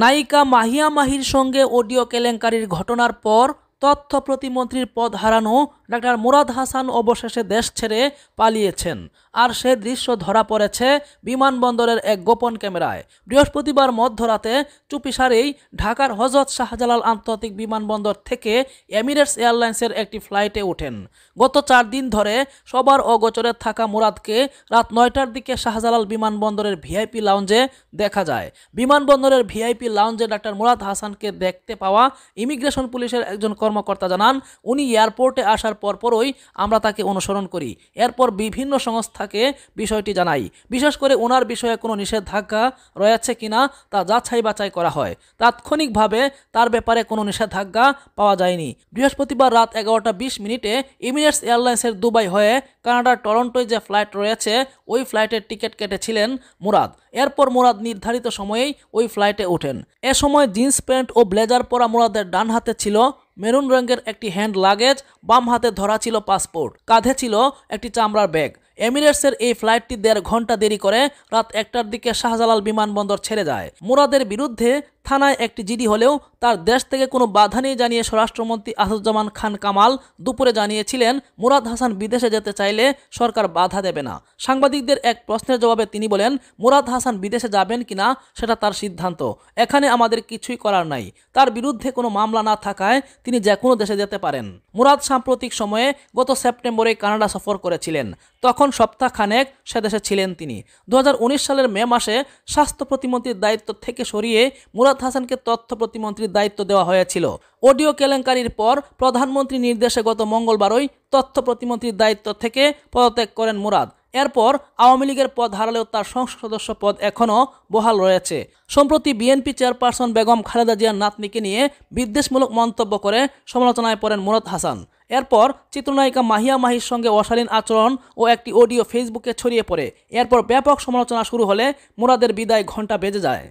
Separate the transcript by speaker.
Speaker 1: নায়িকা মাহিয়া মাহির সঙ্গে অডিও কেলেঙ্কারির ঘটনার পর তথ্য প্রতিমন্ত্রীর পদ হারানো ডাক্তার মুরাদ হাসান অবশেষে দেশ ছেড়ে পালিয়েছেন আর সে দৃশ্য ধরা পড়েছে বিমানবন্দরের এক গোপন ক্যামেরায় বৃহস্পতিবার মধ্যরাতে চুপিসারেই ঢাকার হজরত শাহজালাল আন্তর্জাতিক বিমানবন্দর থেকে এমিরেটস এয়ারলাইন্সের একটি ফ্লাইটে ওঠেন গত চার দিন ধরে সবার অগোচরে থাকা মুরাদকে রাত নয়টার দিকে শাহজালাল বিমানবন্দরের ভিআইপি লাউঞ্জে দেখা যায় বিমানবন্দরের ভিআইপি লাউঞ্জে ডাক্তার মুরাদ হাসানকে দেখতে পাওয়া ইমিগ্রেশন পুলিশের একজন কর্ম কর্মকর্তা জানান উনি এয়ারপোর্টে আসার পরপরই আমরা তাকে অনুসরণ করি এরপর বিভিন্ন সংস্থাকে বিষয়টি জানাই বিশেষ করে ওনার বিষয়ে কোনো নিষেধাজ্ঞা রয়েছে কিনা তা যাচাই বাছাই করা হয় তাৎক্ষণিকভাবে তার ব্যাপারে কোনো নিষেধাজ্ঞা পাওয়া যায়নি বৃহস্পতিবার রাত এগারোটা বিশ মিনিটে ইমিরেটস এয়ারলাইন্সের দুবাই হয়ে কানাডার টরন্টোয় যে ফ্লাইট রয়েছে ওই ফ্লাইটের টিকিট কেটেছিলেন মুরাদ এরপর মুরাদ নির্ধারিত সময়েই ওই ফ্লাইটে ওঠেন এ সময় জিন্স প্যান্ট ও ব্লেজার পরা মুরাদের ডান হাতে ছিল মেরুন রঙের একটি হ্যান্ড লাগেজ বাম হাতে ধরা ছিল পাসপোর্ট কাঁধে ছিল একটি চামড়ার ব্যাগ এমিরেটসের এই ফ্লাইটটি দেড় ঘন্টা দেরি করে রাত একটার দিকে শাহজালাল বিমানবন্দর ছেড়ে যায় মুরাদের বিরুদ্ধে থানায় একটি জিডি হলেও তার দেশ থেকে কোনো বাধা নেই জানিয়ে স্বরাষ্ট্রমন্ত্রী আসুজ্জামান খান কামাল দুপুরে জানিয়েছিলেন মুরাদ হাসান বিদেশে যেতে চাইলে সরকার বাধা দেবে না সাংবাদিকদের এক প্রশ্নের জবাবে তিনি বলেন মুরাদ হাসান বিদেশে যাবেন কিনা সেটা তার সিদ্ধান্ত এখানে আমাদের কিছুই করার নাই তার বিরুদ্ধে কোনো মামলা না থাকায় তিনি যে কোনো দেশে যেতে পারেন মুরাদ সাম্প্রতিক সময়ে গত সেপ্টেম্বরে কানাডা সফর করেছিলেন তখন তখন খানেক সে দেশে ছিলেন তিনি দু সালের মে মাসে স্বাস্থ্য প্রতিমন্ত্রীর দায়িত্ব থেকে সরিয়ে মুরাদ হাসানকে তথ্য প্রতিমন্ত্রীর দায়িত্ব দেওয়া হয়েছিল অডিও কেলেঙ্কারির পর প্রধানমন্ত্রী নির্দেশে গত মঙ্গলবারই তথ্য প্রতিমন্ত্রীর দায়িত্ব থেকে পদত্যাগ করেন মুরাদ এরপর আওয়ামী লীগের পদ হারালেও তার সংসদ সদস্য পদ এখনও বহাল রয়েছে সম্প্রতি বিএনপি চেয়ারপারসন বেগম খালেদা জিয়ার নাতনিকে নিয়ে বিদ্বেষমূলক মন্তব্য করে সমালোচনায় পড়েন মুরাদ হাসান এরপর চিত্রনায়িকা মাহিয়া মাহির সঙ্গে অশালীন আচরণ ও একটি অডিও ফেসবুকে ছড়িয়ে পড়ে এরপর ব্যাপক সমালোচনা শুরু হলে মুরাদের বিদায় ঘণ্টা বেজে যায়